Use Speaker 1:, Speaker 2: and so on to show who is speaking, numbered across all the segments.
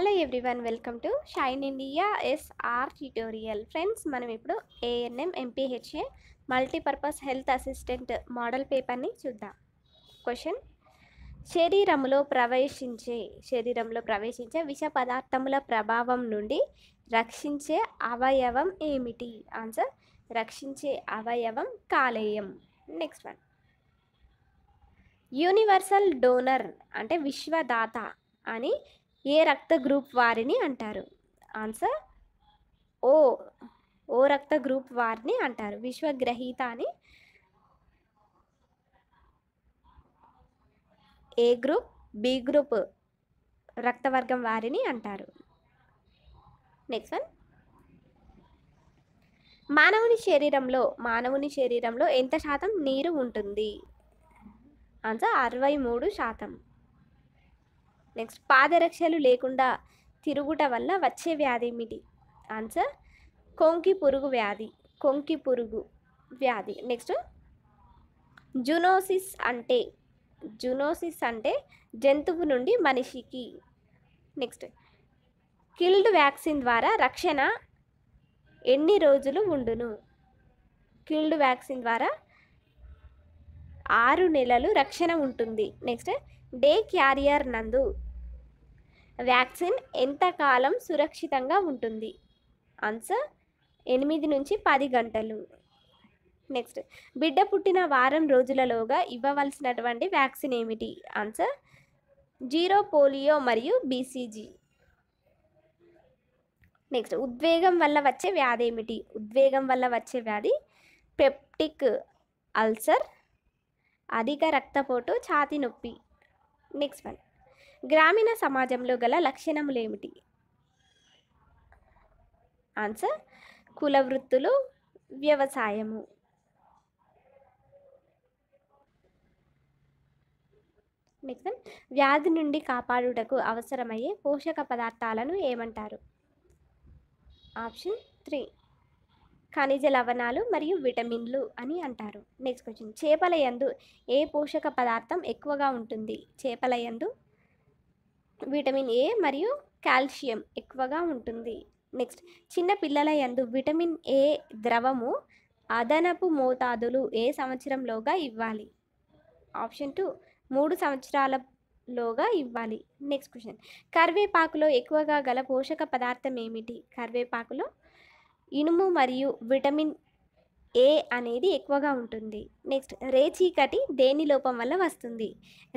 Speaker 1: hello everyone welcome to shine India SR tutorial friends మనం ఇప్పుడు ANM MPHA multipurpose health assistant model పేపర్ని చూద్దాం question శరీరంలో ప్రవేశించే శరీరంలో ప్రవేశించే విష పదార్థముల ప్రభావం నుండి రక్షించే అవయవం ఏమిటి ఆన్సర్ రక్షించే అవయవం కాలేయం నెక్స్ట్ వన్ యూనివర్సల్ డోనర్ అంటే విశ్వదాత అని ఏ రక్త గ్రూప్ వారిని అంటారు ఆన్సర్ ఓ ఓ రక్త గ్రూప్ వారిని అంటారు విశ్వగ్రహీత అని ఏ గ్రూప్ బి గ్రూప్ రక్తవర్గం వారిని అంటారు నెక్స్ట్ వన్ మానవుని శరీరంలో మానవుని శరీరంలో ఎంత శాతం నీరు ఉంటుంది ఆన్సర్ అరవై మూడు శాతం నెక్స్ట్ పాదరక్షలు లేకుండా తిరుగుట వల్ల వచ్చే వ్యాధి ఏమిటి ఆన్సర్ కొంకి పురుగు వ్యాధి కొంకి పురుగు వ్యాధి నెక్స్ట్ జునోసిస్ అంటే జునోసిస్ అంటే జంతువు నుండి మనిషికి నెక్స్ట్ కిల్డ్ వ్యాక్సిన్ ద్వారా రక్షణ ఎన్ని రోజులు ఉండును కిల్డ్ వ్యాక్సిన్ ద్వారా ఆరు నెలలు రక్షణ ఉంటుంది నెక్స్ట్ డే క్యారియర్ నందు వ్యాక్సిన్ ఎంతకాలం సురక్షితంగా ఉంటుంది ఆన్సర్ ఎనిమిది నుంచి పది గంటలు నెక్స్ట్ బిడ్డ పుట్టిన వారం రోజులలోగా ఇవ్వవలసినటువంటి వ్యాక్సిన్ ఏమిటి ఆన్సర్ జీరో పోలియో మరియు బీసీజీ నెక్స్ట్ ఉద్వేగం వల్ల వచ్చే వ్యాధి ఏమిటి ఉద్వేగం వల్ల వచ్చే వ్యాధి పెప్టిక్ అల్సర్ అధిక రక్తపోటు ఛాతి నొప్పి నెక్స్ట్ వన్ గ్రామీణ సమాజంలో గల లక్షణములు ఏమిటి ఆన్సర్ కుల వృత్తులు వ్యవసాయము నెక్స్ట్ వ్యాధి నుండి కాపాడుటకు అవసరమయ్యే పోషక పదార్థాలను ఏమంటారు ఆప్షన్ త్రీ ఖనిజ లవణాలు మరియు విటమిన్లు అని అంటారు నెక్స్ట్ క్వశ్చన్ చేపల యందు ఏ పోషక పదార్థం ఎక్కువగా ఉంటుంది చేపల యందు విటమిన్ ఏ మరియు కాల్షియం ఎక్కువగా ఉంటుంది నెక్స్ట్ చిన్న పిల్లల యందు విటమిన్ ఏ ద్రవము అదనపు మోతాదులు ఏ సంవత్సరంలోగా ఇవ్వాలి ఆప్షన్ టూ మూడు సంవత్సరాల లోగా ఇవ్వాలి నెక్స్ట్ క్వశ్చన్ కరివేపాకులో ఎక్కువగా గల పోషక పదార్థం ఏమిటి కరివేపాకులో ఇనుము మరియు విటమిన్ ఏ అనేది ఎక్కువగా ఉంటుంది నెక్స్ట్ రేచీకటి దేని లోపం వల్ల వస్తుంది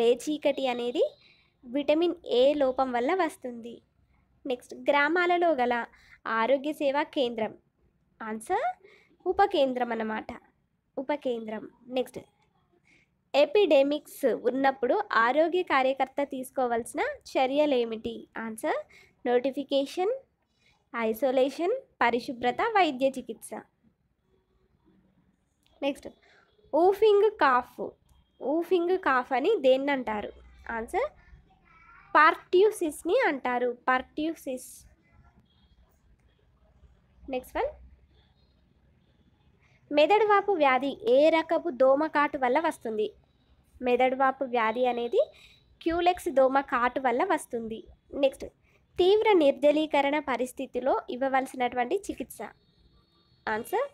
Speaker 1: రేచీకటి అనేది విటమిన్ ఏ లోపం వల్ల వస్తుంది నెక్స్ట్ గ్రామాలలో గల ఆరోగ్య సేవా కేంద్రం ఆన్సర్ ఉపకేంద్రం అన్నమాట ఉపకేంద్రం నెక్స్ట్ ఎపిడెమిక్స్ ఉన్నప్పుడు ఆరోగ్య కార్యకర్త తీసుకోవాల్సిన చర్యలు ఏమిటి ఆన్సర్ నోటిఫికేషన్ ఐసోలేషన్ పరిశుభ్రత వైద్య చికిత్స next whooping cough whooping cough అని దేన్ని అంటారు ఆన్సర్ పార్ట్యూసిస్ని అంటారు పార్టీసిస్ నెక్స్ట్ వన్ మెదడువాపు వ్యాధి ఏ రకపు దోమకాటు వల్ల వస్తుంది మెదడువాపు వ్యాధి అనేది క్యూలెక్స్ దోమకాటు వల్ల వస్తుంది నెక్స్ట్ తీవ్ర నిర్జలీకరణ పరిస్థితిలో ఇవ్వవలసినటువంటి చికిత్స ఆన్సర్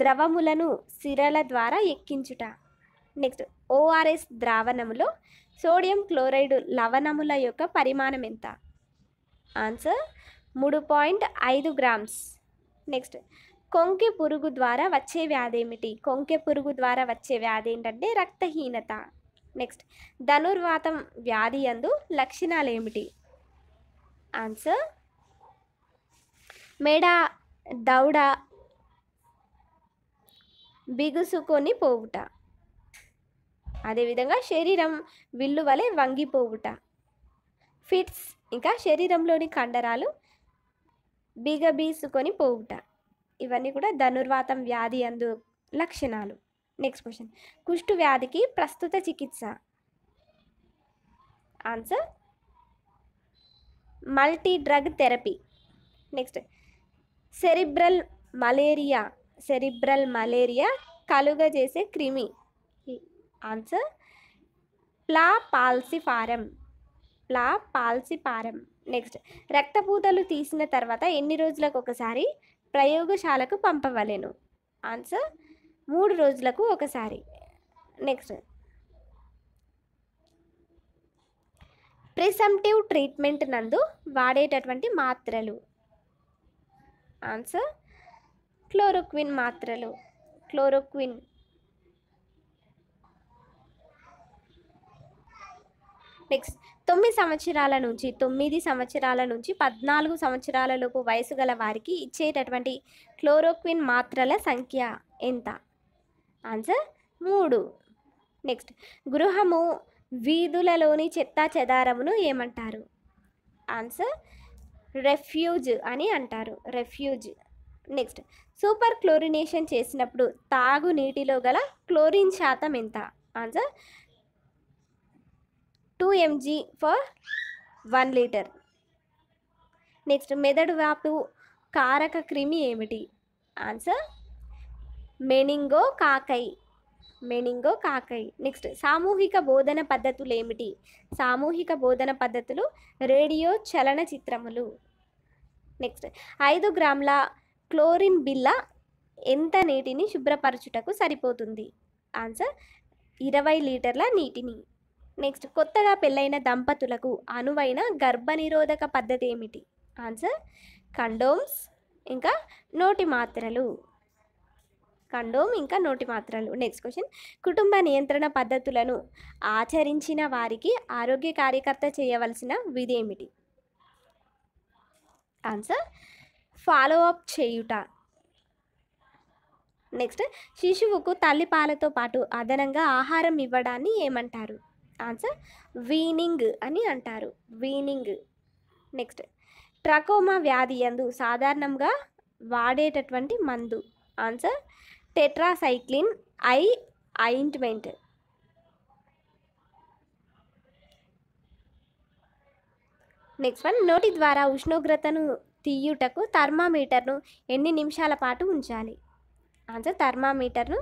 Speaker 1: ద్రవములను సిరల ద్వారా ఎక్కించుట నెక్స్ట్ ఓఆర్ఎస్ ద్రావణములో సోడియం క్లోరైడ్ లవణముల యొక్క పరిమాణం ఎంత ఆన్సర్ మూడు పాయింట్ ఐదు గ్రామ్స్ నెక్స్ట్ కొంకె పురుగు ద్వారా వచ్చే వ్యాధి ఏమిటి కొంకె పురుగు ద్వారా వచ్చే వ్యాధి ఏంటంటే రక్తహీనత నెక్స్ట్ ధనుర్వాతం వ్యాధి అందు లక్షణాలు ఏమిటి ఆన్సర్ మెడ దౌడ బిగుసుకొని పోవుట అదేవిధంగా శరీరం విల్లు వలె వంగిపోవుట ఫిట్స్ ఇంకా శరీరంలోని కండరాలు బిగబీసుకొని పోవుట ఇవన్నీ కూడా ధనుర్వాతం వ్యాధి అందు లక్షణాలు నెక్స్ట్ క్వశ్చన్ కుష్టు వ్యాధికి ప్రస్తుత చికిత్స answer multi drug therapy next cerebral malaria cerebral malaria కలుగజేసే క్రిమి ఆన్సర్ ప్లా పాల్సిఫారం ప్లా పాల్సిఫారం నెక్స్ట్ రక్తపూతలు తీసిన తర్వాత ఎన్ని రోజులకు ఒకసారి ప్రయోగశాలకు పంపవలెను ఆన్సర్ మూడు రోజులకు ఒకసారి నెక్స్ట్ ప్రిసమ్టివ్ ట్రీట్మెంట్ నందు వాడేటటువంటి మాత్రలు ఆన్సర్ క్లోరోక్విన్ మాత్రలు క్లోరోక్విన్ నెక్స్ట్ తొమ్మిది సంవత్సరాల నుంచి తొమ్మిది సంవత్సరాల నుంచి పద్నాలుగు సంవత్సరాల లోపు వయసు గల వారికి ఇచ్చేటటువంటి క్లోరోక్విన్ మాత్రల సంఖ్య ఎంత ఆన్సర్ మూడు నెక్స్ట్ గృహము వీధులలోని చెత్త చెదారమును ఏమంటారు ఆన్సర్ రెఫ్యూజ్ అని అంటారు రెఫ్యూజ్ నెక్స్ట్ సూపర్ క్లోరినేషన్ చేసినప్పుడు తాగు నీటిలో గల క్లోరిన్ శాతం ఎంత answer two mg for one litre next మెదడు వ్యాపు కారక క్రిమి ఏమిటి answer meningococci meningococci next సామూహిక బోధన పద్ధతులు ఏమిటి సామూహిక బోధన పద్ధతులు రేడియో చలన చిత్రములు నెక్స్ట్ ఐదు గ్రాముల క్లోరిన్ బిల్ల ఎంత నీటిని శుభ్రపరచుటకు సరిపోతుంది ఆన్సర్ ఇరవై లీటర్ల నీటిని నెక్స్ట్ కొత్తగా పెళ్ళైన దంపతులకు అనువైన గర్భనిరోధక పద్ధతి ఏమిటి ఆన్సర్ కండోమ్స్ ఇంకా నోటి మాత్రలు కండోమ్ ఇంకా నోటి మాత్రలు నెక్స్ట్ క్వశ్చన్ కుటుంబ నియంత్రణ పద్ధతులను ఆచరించిన వారికి ఆరోగ్య కార్యకర్త చేయవలసిన విధి ఏమిటి ఆన్సర్ ఫాలో అప్ చేయుట నెక్స్ట్ శిశువుకు తల్లిపాలతో పాటు అదనంగా ఆహారం ఇవ్వడాన్ని ఏమంటారు ఆన్సర్ వీనింగ్ అని అంటారు వీనింగ్ నెక్స్ట్ ట్రకోమా వ్యాధి ఎందు సాధారణంగా వాడేటటువంటి మందు answer tetracycline eye ointment next one నోటి ద్వారా ఉష్ణోగ్రతను తీయుటకు థర్మామీటర్ను ఎన్ని నిమిషాల పాటు ఉంచాలి ఆన్సర్ థర్మామీటర్ను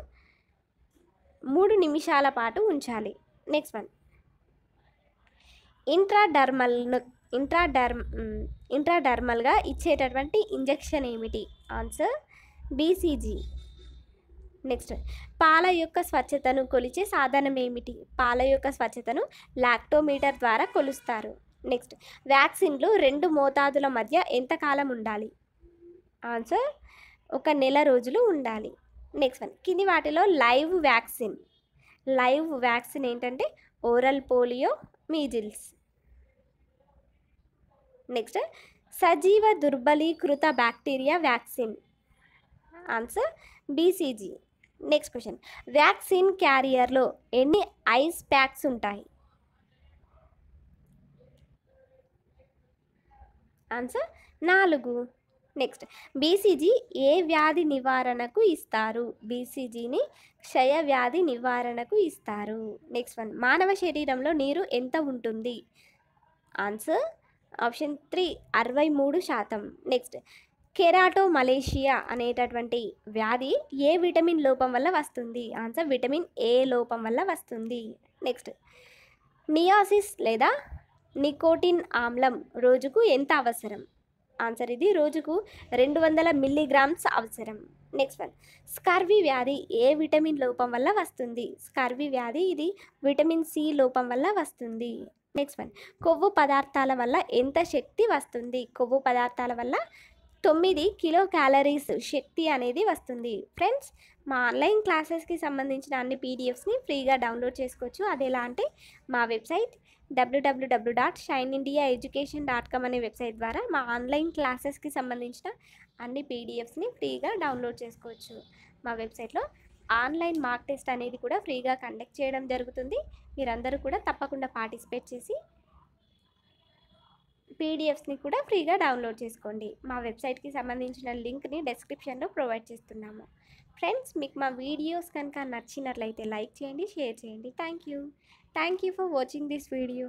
Speaker 1: మూడు నిమిషాల పాటు ఉంచాలి నెక్స్ట్ వన్ ఇంట్రాడర్మల్ను ఇంట్రాడర్మ్ ఇంట్రాడర్మల్గా ఇచ్చేటటువంటి ఇంజెక్షన్ ఏమిటి ఆన్సర్ బీసీజీ నెక్స్ట్ పాల యొక్క స్వచ్ఛతను కొలిచే సాధనం ఏమిటి పాల యొక్క స్వచ్ఛతను లాక్టోమీటర్ ద్వారా కొలుస్తారు నెక్స్ట్ వ్యాక్సిన్లు రెండు మోతాదుల మధ్య ఎంతకాలం ఉండాలి ఆన్సర్ ఒక నెల రోజులు ఉండాలి నెక్స్ట్ వన్ కింది వాటిలో లైవ్ వ్యాక్సిన్ లైవ్ వ్యాక్సిన్ ఏంటంటే ఓరల్ పోలియో మీజిల్స్ నెక్స్ట్ సజీవ దుర్బలీకృత bacteria vaccine answer BCG next question vaccine క్యారియర్లో ఎన్ని ఐస్ ప్యాక్స్ ఉంటాయి ఆన్సర్ నాలుగు నెక్స్ట్ బీసీజీ ఏ వ్యాధి నివారణకు ఇస్తారు బీసీజీని క్షయ వ్యాధి నివారణకు ఇస్తారు నెక్స్ట్ వన్ మానవ శరీరంలో నీరు ఎంత ఉంటుంది ఆన్సర్ ఆప్షన్ త్రీ అరవై మూడు శాతం నెక్స్ట్ కెరాటో మలేషియా అనేటటువంటి వ్యాధి ఏ విటమిన్ లోపం వల్ల వస్తుంది ఆన్సర్ విటమిన్ ఏ లోపం వల్ల వస్తుంది నెక్స్ట్ నియాసిస్ లేదా నికోటిన్ ఆమ్లం రోజుకు ఎంత అవసరం ఆన్సర్ ఇది రోజుకు రెండు వందల మిల్లీగ్రామ్స్ అవసరం నెక్స్ట్ వన్ స్కర్వీ వ్యాధి ఏ విటమిన్ లోపం వల్ల వస్తుంది స్కర్వీ వ్యాధి ఇది విటమిన్ సి లోపం వల్ల వస్తుంది నెక్స్ట్ వన్ కొవ్వు పదార్థాల వల్ల ఎంత శక్తి వస్తుంది కొవ్వు పదార్థాల వల్ల తొమ్మిది కిలో క్యాలరీస్ శక్తి అనేది వస్తుంది ఫ్రెండ్స్ మా ఆన్లైన్ క్లాసెస్కి సంబంధించిన అన్ని పీడిఎఫ్స్ని ఫ్రీగా డౌన్లోడ్ చేసుకోవచ్చు అది ఎలా అంటే మా వెబ్సైట్ డబ్ల్యూడబ్ల్యూడబ్ల్యూ dot shine India education dot com అనే వెబ్సైట్ ద్వారా మా ఆన్లైన్ క్లాసెస్కి సంబంధించిన అన్ని పీడిఎఫ్స్ని ఫ్రీగా డౌన్లోడ్ చేసుకోవచ్చు మా వెబ్సైట్లో ఆన్లైన్ మార్క్ టెస్ట్ అనేది కూడా ఫ్రీగా కండక్ట్ చేయడం జరుగుతుంది మీరందరూ కూడా తప్పకుండా పార్టిసిపేట్ చేసి పీడిఎఫ్స్ని కూడా ఫ్రీగా డౌన్లోడ్ చేసుకోండి మా వెబ్సైట్కి సంబంధించిన లింక్ని డెస్క్రిప్షన్లో ప్రొవైడ్ చేస్తున్నాము ఫ్రెండ్స్ మీకు మా వీడియోస్ కనుక నచ్చినట్లయితే లైక్ చేయండి షేర్ చేయండి thank you thank you for watching this video